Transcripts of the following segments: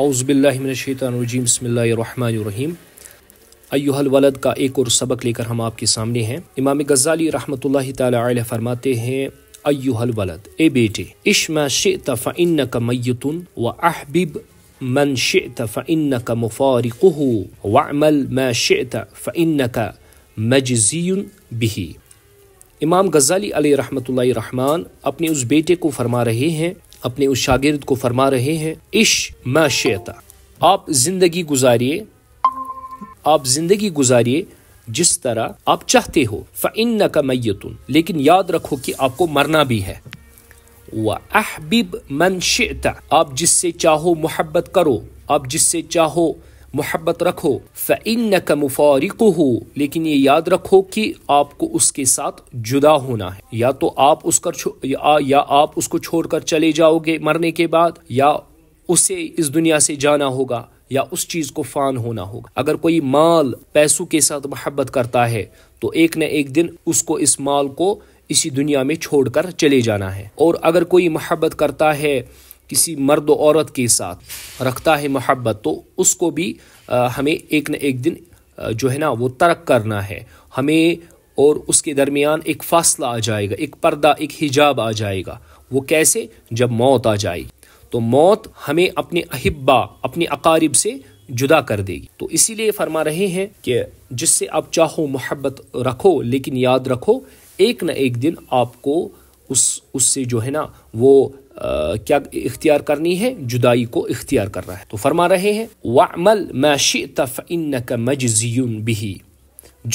आउज़बिल्लिमिनशैतरजीम बसमीम अयुहल वलद का एक और सबक लेकर हम आपके सामने हैं इमाम गज़ाली रहमत ला फरमाते हैं अयुहल वलद ए बेटे इश्मा शेत फ़िन का मैतुन व अहबिब मन शेत फ़िन का मुफारक़ वामल मै शेत फ़िन का मजजीन बिही इमाम गज़ाली रहमत रहमान अपने उस बेटे को फरमा रहे हैं अपने उस शागिर्द को फरमा रहे हैं इश मैशेता आप जिंदगी गुजारिए आप जिंदगी गुजारिए जिस तरह आप चाहते हो फ़िन का मैतुन लेकिन याद रखो कि आपको मरना भी है व अहबिब मनशता आप जिससे चाहो मोहब्बत करो आप जिससे चाहो मोहब्बत रखो फ़िन का मुफारिक हो लेकिन ये याद रखो कि आपको उसके साथ जुदा होना है या तो आप उसका या, या आप उसको छोड़कर चले जाओगे मरने के बाद या उसे इस दुनिया से जाना होगा या उस चीज़ को फान होना होगा अगर कोई माल पैसों के साथ मोहब्बत करता है तो एक न एक दिन उसको इस माल को इसी दुनिया में छोड़कर चले जाना है और अगर कोई मोहब्बत करता है किसी मर्द औरत के साथ रखता है मोहब्बत तो उसको भी हमें एक न एक दिन जो है ना वो तर्क करना है हमें और उसके दरमियान एक फासला आ जाएगा एक पर्दा एक हिजाब आ जाएगा वो कैसे जब मौत आ जाएगी तो मौत हमें अपने अहिब्बा अपने अकारिब से जुदा कर देगी तो इसीलिए फरमा रहे हैं कि जिससे आप चाहो मोहब्बत रखो लेकिन याद रखो एक न एक दिन आपको उस उससे जो है ना वो आ, क्या इख्तियार करनी है जुदाई को इख्तियार करना है तो फरमा रहे हैं वमल मैशी तफ़िन का मजजियन बिही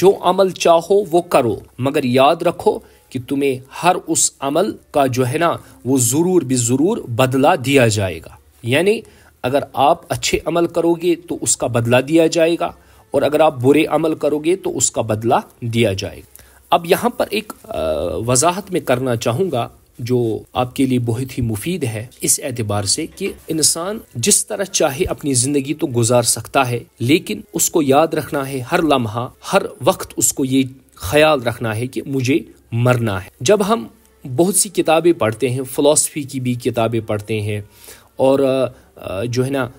जो अमल चाहो वो करो मगर याद रखो कि तुम्हें हर उस अमल का जो है ना वो ज़रूर भी ज़रूर बदला दिया जाएगा यानी अगर आप अच्छे अमल करोगे तो उसका बदला दिया जाएगा और अगर आप बुरे अमल करोगे तो उसका बदला दिया जाएगा अब यहाँ पर एक वजाहत में करना चाहूँगा जो आपके लिए बहुत ही मुफीद है इस एतबार से कि इंसान जिस तरह चाहे अपनी ज़िंदगी तो गुजार सकता है लेकिन उसको याद रखना है हर लम्हा हर वक्त उसको ये ख्याल रखना है कि मुझे मरना है जब हम बहुत सी किताबें पढ़ते हैं फ़िलासफ़ी की भी किताबें पढ़ते हैं और जो है ना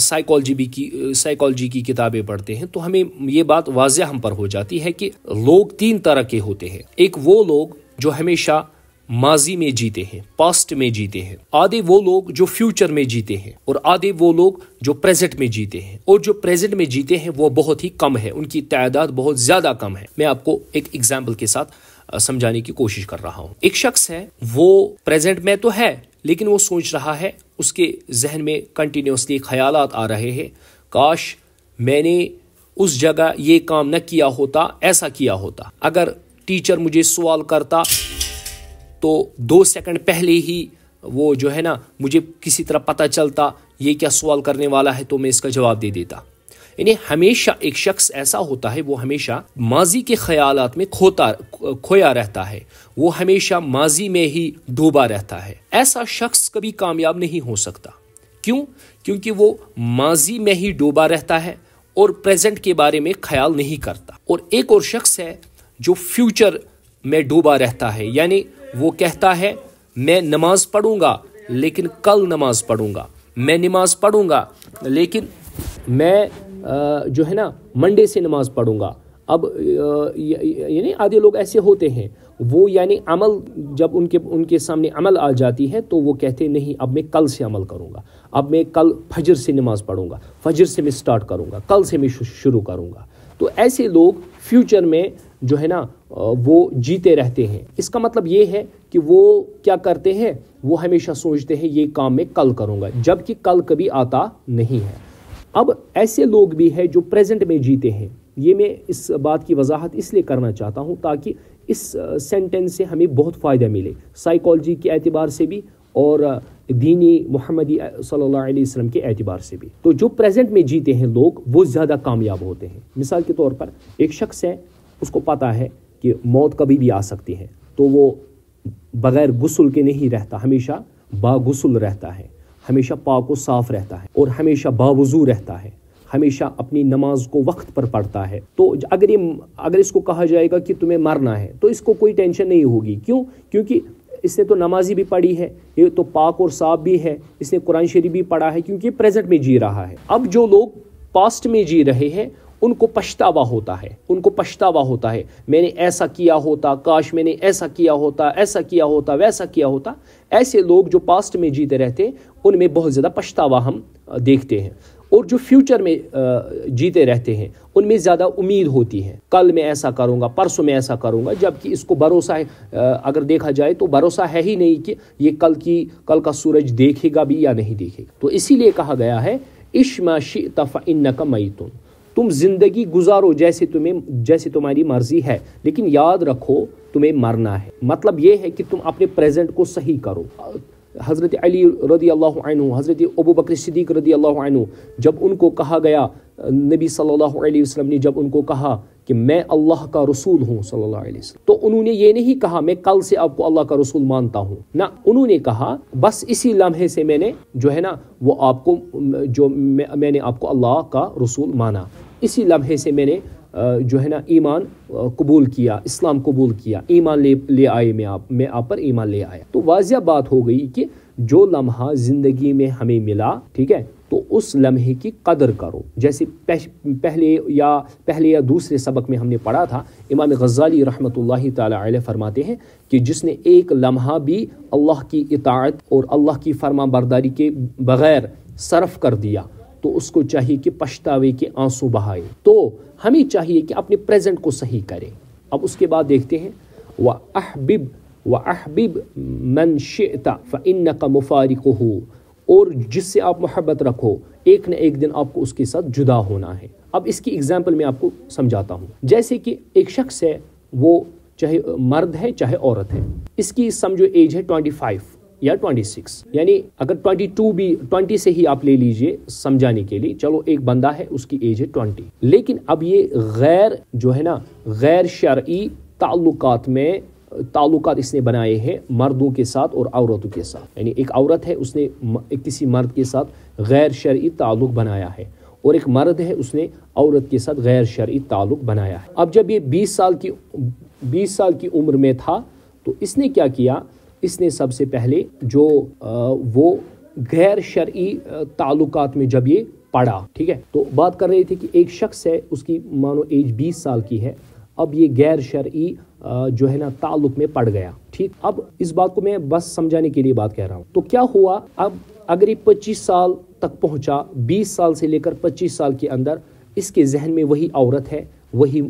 साइकोलॉजी भी की साइकोलॉजी की किताबें पढ़ते हैं तो हमें ये बात वाज हम पर हो जाती है कि लोग तीन तरह के होते हैं एक वो लोग जो हमेशा माजी में जीते हैं पास्ट में जीते हैं आधे वो लोग जो फ्यूचर में जीते हैं और आधे वो लोग जो प्रेजेंट में जीते हैं और जो प्रेजेंट में जीते हैं वो बहुत ही कम है उनकी तादाद बहुत ज्यादा कम है मैं आपको एक एग्जाम्पल के साथ समझाने की कोशिश कर रहा हूँ एक शख्स है वो प्रेजेंट में तो है लेकिन वो सोच रहा है उसके जहन में कंटिन्यूसली ख्याल आ रहे हैं काश मैंने उस जगह ये काम न किया होता ऐसा किया होता अगर टीचर मुझे सवाल करता तो दो सेकंड पहले ही वो जो है ना मुझे किसी तरह पता चलता ये क्या सवाल करने वाला है तो मैं इसका जवाब दे देता यानी हमेशा एक शख्स ऐसा होता है वो हमेशा माजी के ख्याल में खोता खोया रहता है वो हमेशा माजी में ही डूबा रहता है ऐसा शख्स कभी कामयाब नहीं हो सकता क्यों क्योंकि वो माजी में ही डूबा रहता है और प्रेजेंट के बारे में ख्याल नहीं करता और एक और शख्स है जो फ्यूचर में डूबा रहता है यानी वो कहता है मैं नमाज पढ़ूंगा लेकिन कल नमाज पढ़ूंगा मैं नमाज पढ़ूंगा लेकिन मैं जो है ना मंडे से नमाज पढ़ूंगा अब यानी आधे लोग ऐसे होते हैं वो यानी अमल जब उनके उनके सामने अमल आ जाती है तो वो कहते नहीं अब मैं कल से अमल करूँगा अब मैं कल फजर से नमाज पढ़ूँगा फजर से मैं स्टार्ट करूँगा कल से मैं शुरू करूँगा तो ऐसे लोग फ्यूचर में जो है ना वो जीते रहते हैं इसका मतलब ये है कि वो क्या करते हैं वो हमेशा सोचते हैं ये काम मैं कल करूँगा जबकि कल कभी आता नहीं है अब ऐसे लोग भी हैं जो प्रेजेंट में जीते हैं ये मैं इस बात की वजाहत इसलिए करना चाहता हूँ ताकि इस सेंटेंस से हमें बहुत फ़ायदा मिले साइकोलॉजी के एतबार से भी और दीनी मोहम्मदी सल्लल्लाहु अलैहि वसल्लम के एतबार से भी तो जो प्रेजेंट में जीते हैं लोग वो ज़्यादा कामयाब होते हैं मिसाल के तौर पर एक शख्स है उसको पता है कि मौत कभी भी आ सकती है तो वो बग़ैर गसल के नहीं रहता हमेशा बागसल रहता है हमेशा पाक व साफ रहता है और हमेशा बावजू रहता है हमेशा अपनी नमाज को वक्त पर पढ़ता है तो अगर ये अगर इसको कहा जाएगा कि तुम्हें मरना है तो इसको कोई टेंशन नहीं होगी क्यों क्योंकि इसने तो नमाजी भी पढ़ी है ये तो पाक और साफ भी है इसने कुरान शरीफ भी पढ़ा है क्योंकि प्रेजेंट में जी रहा है अब जो लोग पास्ट में जी रहे हैं उनको पछतावा होता है उनको पछतावा होता है मैंने ऐसा किया होता काश मैंने ऐसा किया होता ऐसा किया होता वैसा किया होता ऐसे लोग जो पास्ट में जीते रहते उनमें बहुत ज़्यादा पछतावा हम देखते हैं और जो फ्यूचर में जीते रहते हैं उनमें ज़्यादा उम्मीद होती है कल मैं ऐसा करूँगा परसों में ऐसा करूँगा जबकि इसको भरोसा है अगर देखा जाए तो भरोसा है ही नहीं कि ये कल की कल का सूरज देखेगा भी या नहीं देखेगा तो इसीलिए कहा गया है इश्मा शी तफ़ा इन का मईतुन तुम ज़िंदगी गुजारो जैसे तुम्हें जैसे तुम्हारी मर्ज़ी है लेकिन याद रखो तुम्हें मरना है मतलब ये है कि तुम अपने प्रेजेंट को सही करो हज़रत अली रदी अल्लाह हज़रत अबू बकर सिद्दीक रदी अल्लाह जब उनको कहा गया नबी सल्लल्लाहु अलैहि वसल्लम ने जब उनको कहा कि मैं अल्लाह का रसूल हूँ सल्लल्लाहु अलैहि वसल्लम तो उन्होंने ये नहीं कहा मैं कल से आपको अल्लाह का रसूल मानता हूँ ना उन्होंने कहा बस इसी लम्हे से मैंने जो है ना वो आपको जो मैं, मैंने आपको अल्लाह का रसूल माना इसी लम्हे से मैंने जो है ना ईमान कबूल किया इस्लाम कबूल किया ईमान ले ले आए मैं आप मैं आप पर ईमान ले आया तो वाजिया बात हो गई कि जो लम्हा ज़िंदगी में हमें मिला ठीक है तो उस लम्हे की कदर करो जैसे पहले या पहले या दूसरे सबक में हमने पढ़ा था इमाम गज़ाली रहमत ताली फरमाते हैं कि जिसने एक लम्हा भी अल्लाह की इतात और अल्लाह की फरमा बरदारी के बग़ैर सरफ कर दिया तो उसको चाहिए कि पछतावे के आंसू बहाए तो हमें चाहिए कि अपने प्रेजेंट को सही करें अब उसके बाद देखते हैं व अहबिब व अहबिब मन शेता इन का मुफारिक हो और जिससे आप मोहब्बत रखो एक न एक दिन आपको उसके साथ जुदा होना है अब इसकी एग्जाम्पल मैं आपको समझाता हूँ जैसे कि एक शख्स है वो चाहे मर्द है चाहे औरत है इसकी समझो एज है ट्वेंटी फाइव या 26 यानी अगर 22 भी 20 से ही आप ले लीजिए समझाने के लिए चलो एक बंदा है उसकी एज है 20 लेकिन अब ये गैर जो है ना गैर शर्ई ताल्लुकात में ताल्लुकात इसने बनाए हैं मर्दों के साथ और औरतों के साथ यानी एक औरत है उसने किसी मर्द के साथ गैर शर्ई ताल्लुक बनाया है और एक मर्द है उसने औरत के साथ गैर शर्ई ताल्लुक बनाया है अब जब ये 20 साल की 20 साल की उम्र में था तो इसने क्या किया इसने सबसे पहले जो वो गैर शर्य ताल्लुक में जब ये पढ़ा ठीक है तो बात कर रहे थे कि एक शख्स है उसकी मानो एज बीस साल की है अब ये गैर शर्ी जो है ना ताल्लुक में पड़ गया ठीक अब इस बात को मैं बस समझाने के लिए बात कह रहा हूँ तो क्या हुआ अब अगर ये पच्चीस साल तक पहुँचा बीस साल से लेकर पच्चीस साल के अंदर इसके जहन में वही औरत है वही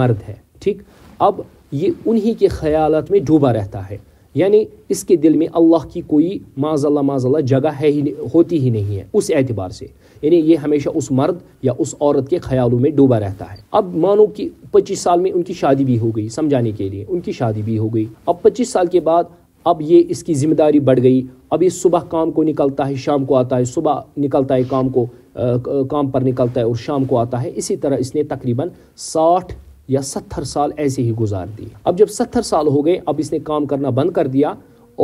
मर्द है ठीक अब ये उन्हीं के ख्यालत में डूबा रहता है यानी इसके दिल में अल्लाह की कोई माजल्ला माजल्ला जगह है ही होती ही नहीं है उस एतबार से यानी ये हमेशा उस मर्द या उस औरत के ख्यालों में डूबा रहता है अब मानो कि पच्चीस साल में उनकी शादी भी हो गई समझाने के लिए उनकी शादी भी हो गई अब पच्चीस साल के बाद अब ये इसकी ज़िम्मेदारी बढ़ गई अब ये सुबह काम को निकलता है शाम को आता है सुबह निकलता है काम को आ, काम पर निकलता है और शाम को आता है इसी तरह इसने तकरीबन साठ या सत्तर साल ऐसे ही गुजार दिए अब जब सत्तर साल हो गए अब इसने काम करना बंद कर दिया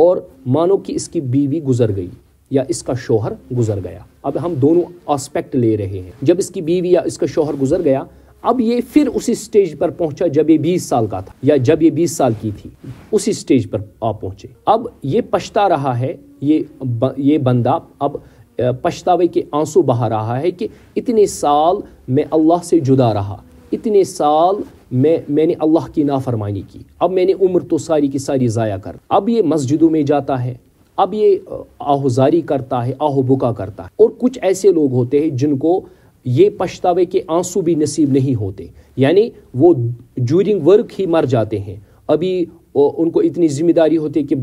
और मानो कि इसकी बीवी गुजर गई या इसका शोहर गुजर गया अब हम दोनों आस्पेक्ट ले रहे हैं जब इसकी बीवी या इसका शोहर गुजर गया अब ये फिर उसी स्टेज पर पहुंचा जब ये 20 साल का था या जब ये 20 साल की थी उसी स्टेज पर आ पहुंचे अब ये पछता रहा है ये ब, ये बंदा अब पछतावे के आंसू बहा रहा है कि इतने साल मैं अल्लाह से जुदा रहा इतने साल मैं मैंने अल्लाह की नाफरमानी की अब मैंने उम्र तो सारी की सारी ज़ाया कर अब ये मस्जिदों में जाता है अब ये आहुजारी करता है आहोबुका करता है और कुछ ऐसे लोग होते हैं जिनको ये पछतावे के आंसू भी नसीब नहीं होते यानी वो जूरिंग वर्क ही मर जाते हैं अभी उनको इतनी ज़िम्मेदारी होती है कि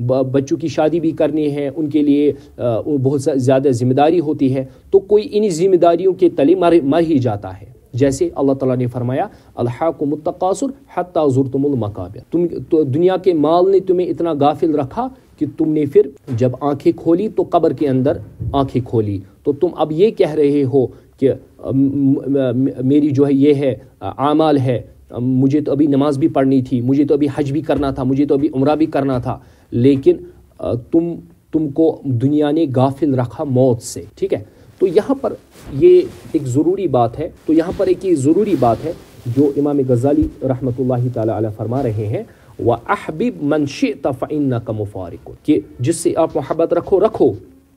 बच्चों की शादी भी करनी है उनके लिए बहुत ज़्यादा ज़िम्मेदारी होती है तो कोई इन्हीं जिम्मेदारियों के तले मर मर ही जाता है जैसे अल्लाह ताला ने फरमाया अल्हाकुमतकासुर हत्ता जुरतुमुल मकाबिर तुम तो दुनिया के माल ने तुम्हें इतना गाफिल रखा कि तुमने फिर जब आंखें खोली तो कब्र के अंदर आंखें खोली तो तुम अब ये कह रहे हो कि मेरी जो है ये है आमाल है मुझे तो अभी नमाज भी पढ़नी थी मुझे तो अभी हज भी करना था मुझे तो अभी उम्र भी करना था लेकिन तुम तुमको दुनिया ने गाफिल रखा मौत से ठीक है तो यहाँ पर ये एक ज़रूरी बात है तो यहाँ पर एक ये ज़रूरी बात है जो इमाम गज़ाली रहमत ला फरमा रहे हैं व अहबिब मनशे तफ़ाइन का मुफारिक कि जिससे आप मोहब्बत रखो रखो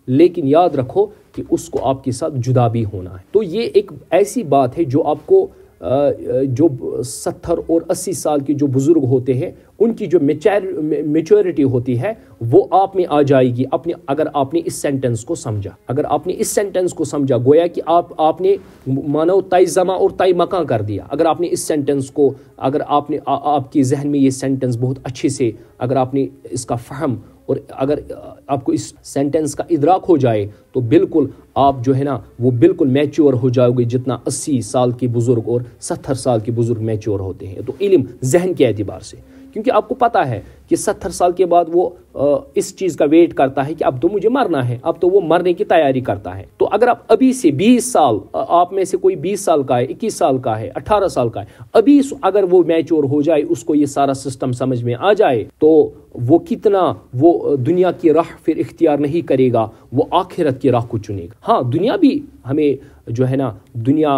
लेकिन याद रखो कि उसको आपके साथ जुदा भी होना है तो ये एक ऐसी बात है जो आपको जो सत्तर और अस्सी साल के जो बुज़ुर्ग होते हैं उनकी जो मेचोरिटी होती है वो आप में आ जाएगी अपने अगर आपने इस सेंटेंस को समझा अगर आपने इस सेंटेंस को समझा गोया कि आप आपने मानो तय जमा और तय मकान कर दिया अगर आपने इस सेंटेंस को अगर आपने आपके जहन में ये सेंटेंस बहुत अच्छे से अगर आपने इसका फहम और अगर आपको इस सेंटेंस का इदराक हो जाए तो बिल्कुल आप जो है ना वो बिल्कुल मैच्योर हो जाओगे जितना अस्सी साल के बुज़ुर्ग और सत्तर साल के बुज़ुर्ग मैच्योर होते हैं तो इलम जहन के एतबार से क्योंकि आपको पता है कि सत्तर साल के बाद वो इस चीज़ का वेट करता है कि अब तो मुझे मरना है अब तो वो मरने की तैयारी करता है तो अगर आप अभी से बीस साल आप में से कोई बीस साल का है इक्कीस साल का है अठारह साल का है अभी अगर वो मैच्योर हो जाए उसको ये सारा सिस्टम समझ में आ जाए तो वो कितना वो दुनिया की राह फिर इख्तियार नहीं करेगा वो आखिरत की राह को चुनेगा हाँ दुनिया भी हमें जो है ना दुनिया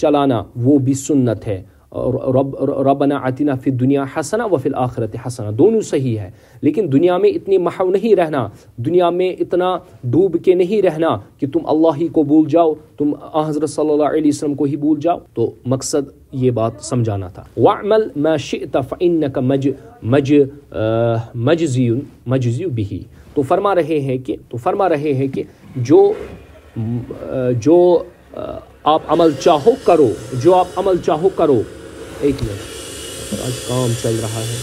चलाना वो भी सुन्नत है रब रबना आतिना फिर दुनिया हसना व फिर आखरत हसना दोनों सही है लेकिन दुनिया में इतनी महव नहीं रहना दुनिया में इतना डूब के नहीं रहना कि तुम अल्लाह ही को भूल जाओ तुम हज़रत सल्लल्लाहु अलैहि वसल्लम को ही भूल जाओ तो मकसद ये बात समझाना था वमल मा शिता का मज मज मजजियन मजजी बिही तो फरमा रहे हैं कि तो फरमा रहे हैं कि जो जो आप अमल चाहो करो जो आप अमल चाहो करो एक मिनट और आज काम चल रहा है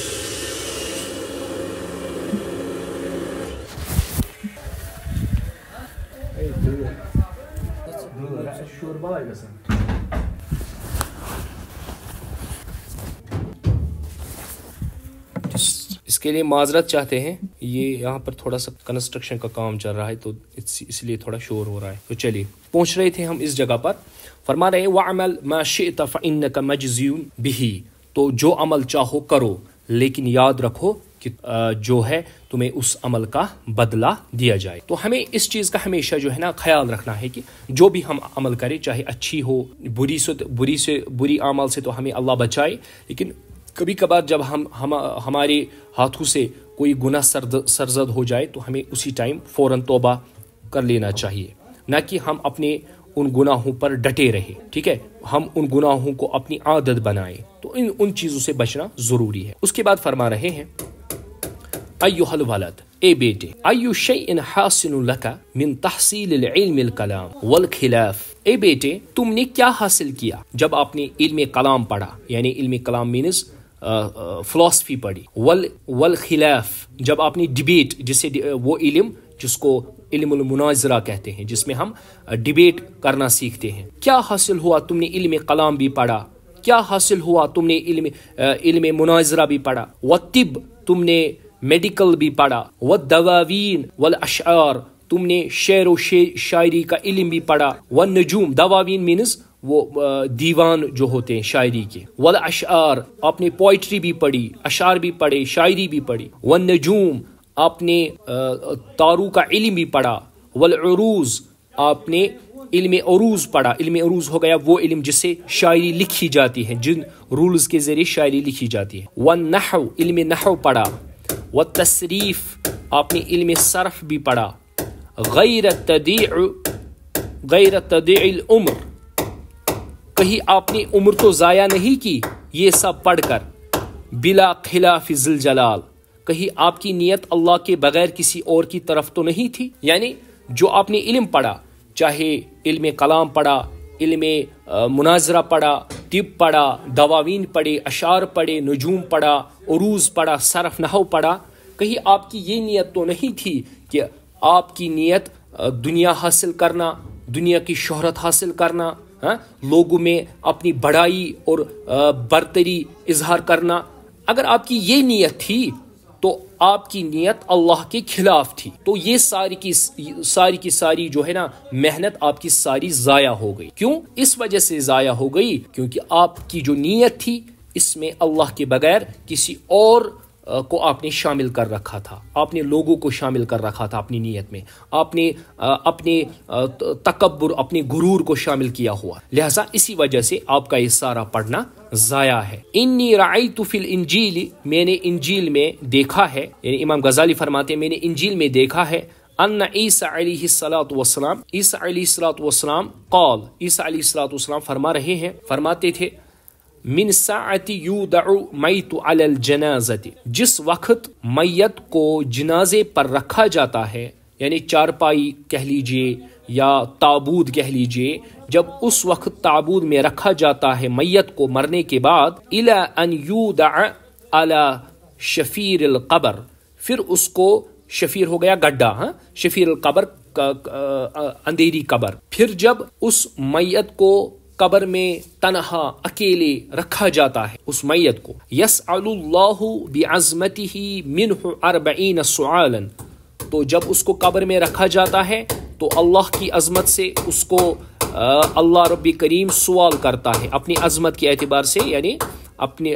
इसके लिए माजरत चाहते हैं ये यहाँ पर थोड़ा सा कंस्ट्रक्शन का काम चल रहा है तो इसलिए थोड़ा शोर हो रहा है तो चलिए पहुंच रहे थे हम इस जगह पर फरमा रहे वामल माशित फ़िन का मजजून बिही तो जो अमल चाहो करो लेकिन याद रखो कि जो है तुम्हें उस अमल का बदला दिया जाए तो हमें इस चीज़ का हमेशा जो है ना ख्याल रखना है कि जो भी हम अमल करें चाहे अच्छी हो बुरी से बुरी से बुरी अमल से तो हमें अल्लाह बचाए लेकिन कभी कभार जब हम हम हमारे हाथों से कोई गुना सरद सरजद हो जाए तो हमें उसी टाइम फ़ौर तोबा कर लेना चाहिए न कि हम अपने उन गुनाहों पर डटे रहे ठीक है हम उन गुनाहों को अपनी आदत बनाएं तो इन उन चीजों से बचना जरूरी है उसके बाद फरमा रहे हैं अयो हल वलद ए बेटे अयु इन हासिन मिन तहसील इल्म कलाम वल खिलाफ ए बेटे तुमने क्या हासिल किया जब आपने इल्म कलाम पढ़ा यानी इल्म कलाम मीनस फिलोसफी पढ़ी वल वल खिलाफ जब आपने डिबेट जिसे वो इल्म जिसको इल्मुनाजरा कहते हैं जिसमें हम डिबेट करना सीखते हैं क्या हासिल हुआ तुमने इल्म कलाम भी पढ़ा क्या हासिल हुआ तुमने इल्म इल्म मुनाजरा भी पढ़ा व तिब तुमने मेडिकल भी पढ़ा व दवावीन वल अशार तुमने शेर व शायरी का इल्म भी पढ़ा व नजूम दवावीन मीनस वो दीवान जो होते हैं शायरी के वल अशार आपने पोइट्री भी पढ़ी अशार भी पढ़े शायरी भी पढ़ी व नजूम आपने तारू का इल्म भी पढ़ा वलूज आपने इल्म अरूज़ पढ़ा इल्म अरूज़ हो गया वो इल्म जिससे शायरी लिखी जाती है जिन रूल्स के ज़रिए शायरी लिखी जाती है व नहव इल्म नहव पढ़ा व तशरीफ़ आपने इल्म सरफ भी पढ़ा गैर तदी गैर तदील उम्र कहीं आपने उम्र तो ज़ाया नहीं की ये सब पढ़कर बिला खिलाफ जल जलाल कहीं आपकी नीयत अल्लाह के बगैर किसी और की तरफ तो नहीं थी यानी जो आपने इल्म पढ़ा चाहे इल्म कलाम पढ़ा इल्म मुनाजरा पढ़ा तिब पढ़ा दवावीन पढ़े अशार पढ़े नजूम पढ़ा अरूज पढ़ा सरफ नहव पढ़ा कहीं आपकी ये नीयत तो नहीं थी कि आपकी नीयत दुनिया हासिल करना दुनिया की शहरत हासिल करना हा? लोगों में अपनी बड़ाई और बरतरी इजहार करना अगर आपकी ये नीयत थी तो आपकी नीयत अल्लाह के खिलाफ थी तो ये सारी की सारी की सारी जो है ना मेहनत आपकी सारी ज़ाया हो गई क्यों इस वजह से ज़ाया हो गई क्योंकि आपकी जो नीयत थी इसमें अल्लाह के बगैर किसी और को आपने शामिल कर रखा था आपने लोगों को शामिल कर रखा था अपनी नीयत में आपने अपने तकबर अपने गुरूर को शामिल किया हुआ लिहाजा इसी वजह से आपका ये सारा पढ़ना ज़ाया है इन्नी राई तुफिल इंजील मैंने इंजील में देखा है यानी इमाम गजाली फरमाते मैंने इंजील में देखा है अन्न ईसा सलात वसलाम ईसा सलात वसलाम कौल ईसा सलात वसलाम फरमा रहे हैं फरमाते थे मिन साति जिस वक्त मैत को जनाजे पर रखा जाता है यानी चारपाई कह लीजिए या ताबूद कह लीजिए जब उस वक्त ताबूद में रखा जाता है मैत को मरने के बाद इला अन अला शफीर कबर फिर उसको शफीर हो गया गड्ढा हाँ शफीर कबर अंधेरी कबर फिर जब उस मैत को कबर में तनहा अकेले रखा जाता है उस मैत को यस अल्लाजमती ही अरबीन सुन तो जब उसको कबर में रखा जाता है तो अल्लाह की अजमत से उसको अल्लाह रब करीम सवाल करता है अपनी अजमत के एतबार से यानी अपने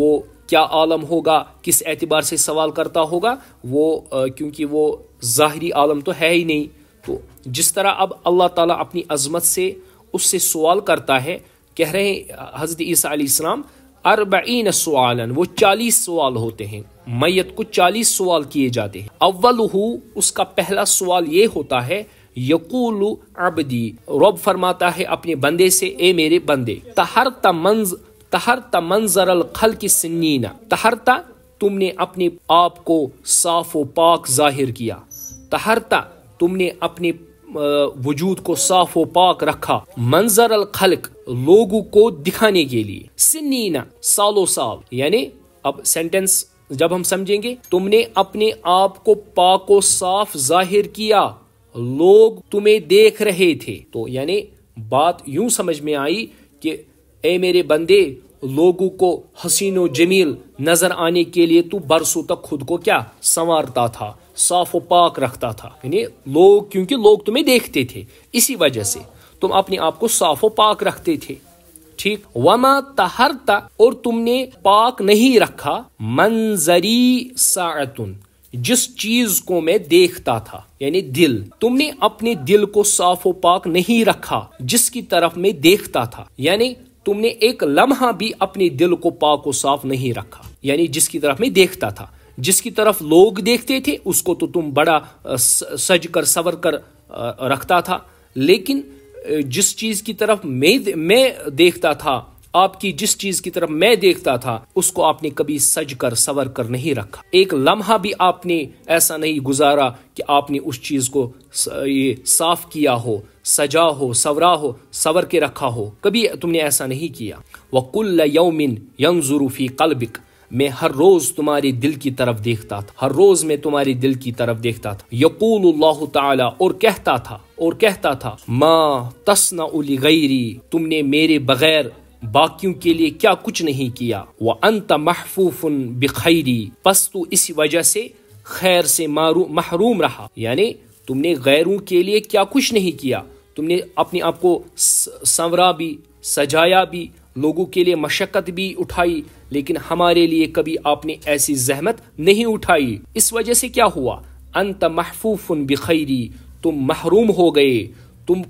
वो क्या आलम होगा किस एतबार से सवाल करता होगा वो क्योंकि वो ज़ाहरी आलम तो है ही नहीं तो जिस तरह अब अल्लाह ताला अपनी अजमत से उससे सवाल करता है कह रहे हैं हज़रत ईसा अरबीन सवालन वो चालीस सवाल होते हैं मैत को चालीस सवाल किए जाते हैं अव्वल हु उसका पहला सवाल ये होता है यकूल अबदी रब फरमाता है अपने बंदे से ए मेरे बंदे तहर तमंज तहर तमंजर खल की सिन्नीना तहरता तुमने अपने आप को साफ व पाक जाहिर किया तहरता तुमने अपने वजूद को साफ व पाक रखा मंजर अल खलक लोगों को दिखाने के लिए सिन्नीना सालो साल यानी अब सेंटेंस जब हम समझेंगे तुमने अपने आप को पाक व साफ जाहिर किया लोग तुम्हें देख रहे थे तो यानी बात यूं समझ में आई कि ए मेरे बंदे लोगों को हसीनो जमील नजर आने के लिए तू बरसों तक खुद को क्या संवारता था साफ व पाक रखता था यानी लोग क्योंकि लोग तुम्हें देखते थे इसी वजह से तुम अपने आप को साफ व पाक रखते थे ठीक वमा तहरता और तुमने पाक नहीं रखा मंजरी सातुन जिस चीज को मैं देखता था यानी दिल तुमने अपने दिल को साफ व पाक नहीं रखा जिसकी तरफ मैं देखता था यानी तुमने एक लम्हा भी अपने दिल को पाक और साफ नहीं रखा यानी जिसकी तरफ मैं देखता था जिसकी तरफ लोग देखते थे उसको तो तुम बड़ा सज कर सवर कर रखता था लेकिन जिस चीज की तरफ मैं मैं देखता था आपकी जिस चीज की तरफ मैं देखता था उसको आपने कभी सज कर सवर कर नहीं रखा एक लम्हा भी आपने ऐसा नहीं गुजारा कि आपने उस चीज को ये साफ किया हो सजा हो सवरा हो सवर के रखा हो कभी तुमने ऐसा नहीं किया वकुल्ल यौमिन यंजुरूफी कलबिक मैं हर रोज तुम्हारे दिल की तरफ देखता था हर रोज मैं तुम्हारे दिल की तरफ देखता था यकूल ताला और कहता था और कहता था माँ तस्ना उली गैरी तुमने मेरे बगैर बाकियों के लिए क्या कुछ नहीं किया वह अंत महफूफन बिखैरी पस तू तो इस वजह से खैर से महरूम रहा यानी तुमने गैरों के लिए क्या कुछ नहीं किया तुमने अपने आप को संवरा भी सजाया भी लोगों के लिए मशक्क़त भी उठाई लेकिन हमारे लिए कभी आपने ऐसी जहमत नहीं उठाई इस वजह से क्या हुआ अंत महफूफन बिखैरी तुम महरूम हो गए तुम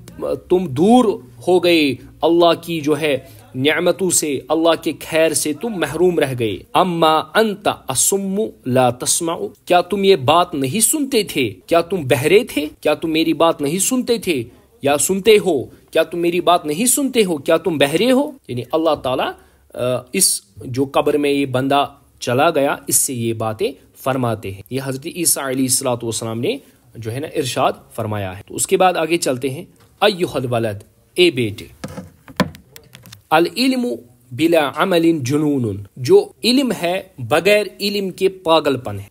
तुम दूर हो गए अल्लाह की जो है नमतों से अल्लाह के खैर से तुम महरूम रह गए अम्मा अंत असुम ला तस्माओ क्या तुम ये बात नहीं सुनते थे क्या तुम बहरे थे क्या तुम मेरी बात नहीं सुनते थे या सुनते हो क्या तुम मेरी बात नहीं सुनते हो क्या तुम बहरे हो यानी अल्लाह ताला इस जो कब्र में ये बंदा चला गया इससे ये बातें फरमाते हैं ये हज़रत ईसा सलाम ने जो है ना इरशाद फरमाया है तो उसके बाद आगे चलते हैं अयुहद वलद ए बेटे अल इल्म बिला अमलिन जुनून जो इल्म है बगैर इल्म के पागलपन है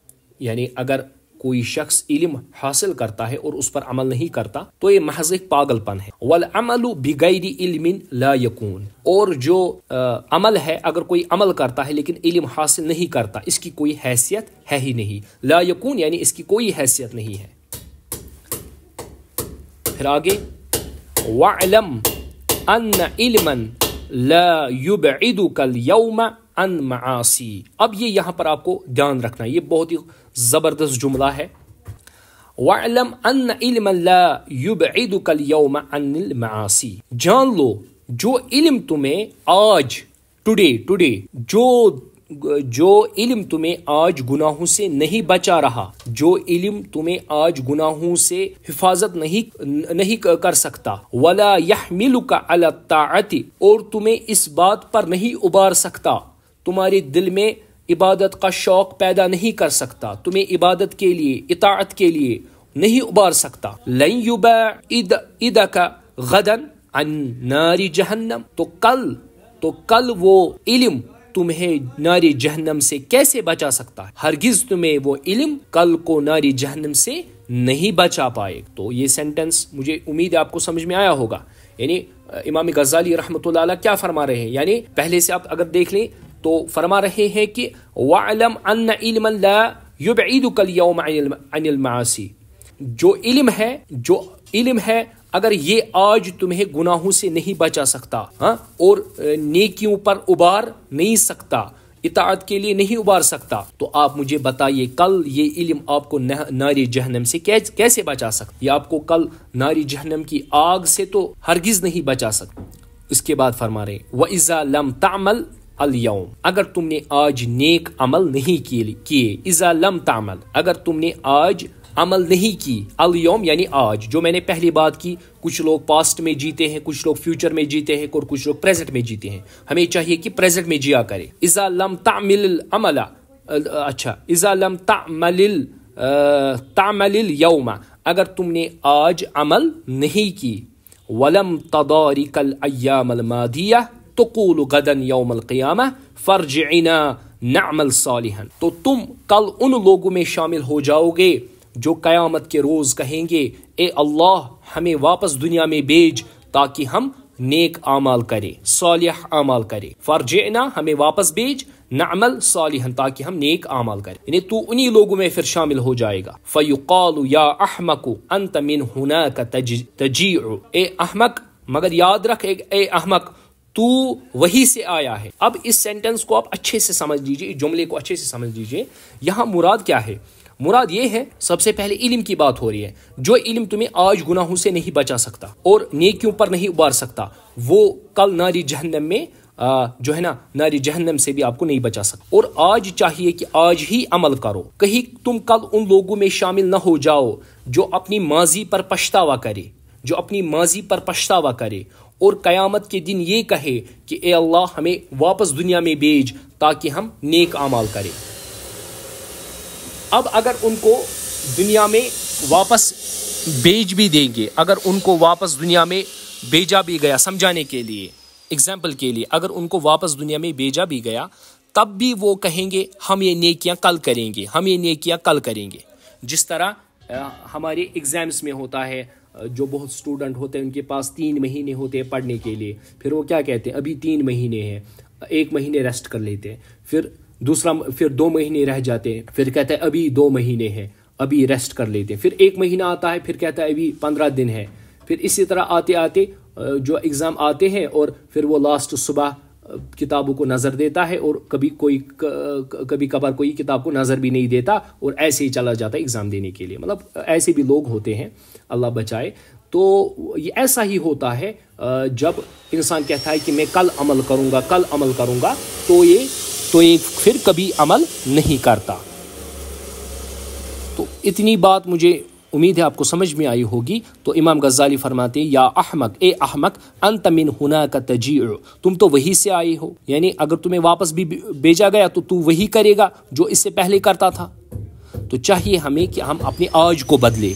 यानी अगर कोई शख्स इल्म हासिल करता है और उस पर अमल नहीं करता तो ये महज एक पागलपन है वल अमल बिगैर इल्म ला यकून और जो आ, अमल है अगर कोई अमल करता है लेकिन इल्म हासिल नहीं करता इसकी कोई हैसियत है ही नहीं ला यकून यानी इसकी कोई हैसियत नहीं है फिर आगे वम अन इल्मन ला युबू कल यौम अन मासी अब ये यहाँ पर आपको ध्यान रखना ये बहुत ही ज़बरदस्त जुमला है वालम अन इलम ला युबू कल यौम अन मासी जान लो जो इल्म तुम्हें आज टुडे टुडे जो जो इल्म तुम्हें आज गुनाहों से नहीं बचा रहा जो इल्म तुम्हें आज गुनाहों से हिफाजत नहीं नहीं कर सकता वला यह का और तुम्हें इस बात पर नहीं उबार सकता तुम्हारे दिल में इबादत का शौक पैदा नहीं कर सकता तुम्हें इबादत के लिए इतात के लिए नहीं उबार सकता लई युबा इद का गदन अन नारी जहन्नम तो कल तो कल वो इल्म तुम्हें नारी जहनम से कैसे बचा सकता है हरगिज तुम्हें वो इलम कल को नारी जहनम से नहीं बचा पाए तो ये सेंटेंस मुझे उम्मीद है आपको समझ में आया होगा यानी इमाम गजाली रहमत क्या फरमा रहे हैं यानी पहले से आप अगर देख लें तो फरमा रहे हैं कि वालम युब ईद कल अनिल मासी जो इलम है जो इलम है अगर ये आज तुम्हें गुनाहों से नहीं बचा सकता हा? और नेकियों पर उबार नहीं सकता इताद के लिए नहीं उबार सकता तो आप मुझे बताइए कल ये इल्म आपको नारी जहनम से कैसे बचा सकता ये आपको कल नारी जहनम की आग से तो हरगिज नहीं बचा सकता इसके बाद फरमा रहे व इज़ा लम तामल अल यौम अगर तुमने आज नेक अमल नहीं किए इज़ा लम तामल अगर तुमने आज अमल नहीं की अलयोम यानी आज जो मैंने पहली बात की कुछ लोग पास्ट में जीते हैं कुछ लोग फ्यूचर में जीते हैं और कुछ लोग प्रेजेंट में जीते हैं हमें चाहिए कि प्रेजेंट में जिया करें इज़ा लम तामिल अमला अच्छा इज़ा लम तामिल तामिल यौमा अगर तुमने आज अमल नहीं की वलम तदारी कल अयामल मादिया तो कुल गदन यौमल क़ियामा फ़र्ज नामल सालिहन तो तुम कल उन लोगों में शामिल हो जाओगे जो क़यामत के रोज़ कहेंगे ए अल्लाह हमें वापस दुनिया में भेज ताकि हम नेक आमाल करें सालिह आमाल करें ना हमें वापस भेज नमल सालिहन ताकि हम नेक आमाल करें यानी तू उन्हीं लोगों में फिर शामिल हो जाएगा फ़युकाल या अहमक अंत मिन हुना का तजी ए अहमक मगर याद रख एक ए अहमक तू वही से आया है अब इस सेंटेंस को आप अच्छे से समझ लीजिए जुमले को अच्छे से समझ लीजिए यहाँ मुराद क्या है मुराद ये है सबसे पहले इलम की बात हो रही है जो इलम तुम्हें आज गुनाहों से नहीं बचा सकता और नेकियों पर नहीं उबार सकता वो कल नारी जहन्नम में जो है ना नारी जहन्नम से भी आपको नहीं बचा सकता और आज चाहिए कि आज ही अमल करो कहीं तुम कल उन लोगों में शामिल ना हो जाओ जो अपनी माजी पर पछतावा करे जो अपनी माजी पर पछतावा करे और कयामत के दिन ये कहे कि ए अल्लाह हमें वापस दुनिया में भेज ताकि हम नेक अमाल करें अब अगर उनको दुनिया में वापस बेच भी देंगे अगर उनको वापस दुनिया में भेजा भी गया समझाने के लिए एग्जाम्पल के लिए अगर उनको वापस दुनिया में भेजा भी गया तब भी वो कहेंगे हम ये नेकियां कल करेंगे हम ये नेकियां कल करेंगे जिस तरह हमारे एग्ज़ाम्स में होता है जो बहुत स्टूडेंट होते हैं उनके पास तीन महीने होते हैं पढ़ने के लिए फिर वो क्या कहते हैं अभी तीन महीने हैं एक महीने रेस्ट कर लेते हैं फिर दूसरा फिर दो महीने रह जाते हैं फिर कहता है अभी दो महीने हैं अभी रेस्ट कर लेते हैं फिर एक महीना आता है फिर कहता है अभी पंद्रह दिन है फिर इसी तरह आते आते जो एग्ज़ाम आते हैं और फिर वो लास्ट सुबह किताबों को नज़र देता है और कभी कोई कभी कभार कोई किताब को नज़र भी नहीं देता और ऐसे ही चला जाता है एग्ज़ाम देने के लिए मतलब ऐसे भी लोग होते हैं अल्लाह बचाए तो ये ऐसा ही होता है जब इंसान कहता है कि मैं कल अमल करूँगा कल अमल करूँगा तो ये तो ये फिर कभी अमल नहीं करता तो इतनी बात मुझे उम्मीद है आपको समझ में आई होगी तो इमाम गज़ाली फरमाते या अहमक ए अहमक अंत मिन हुना का तजी तुम तो वही से आए हो यानी अगर तुम्हें वापस भी भेजा गया तो तू वही करेगा जो इससे पहले करता था तो चाहिए हमें कि हम अपने आज को बदले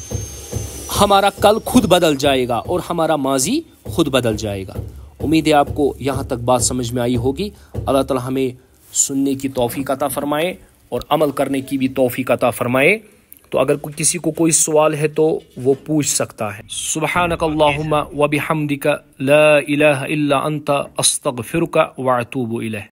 हमारा कल खुद बदल जाएगा और हमारा माजी खुद बदल जाएगा उम्मीद है आपको यहाँ तक बात समझ में आई होगी अल्लाह तला हमें सुनने की तोफ़ी अता फ़रमाए और अमल करने की भी तोफ़ी अता फ़रमाए तो अगर को, किसी को कोई सवाल है तो वो पूछ सकता है सुबह नकल्ला वबी हमदिका ला अस्तक फिर का वातूब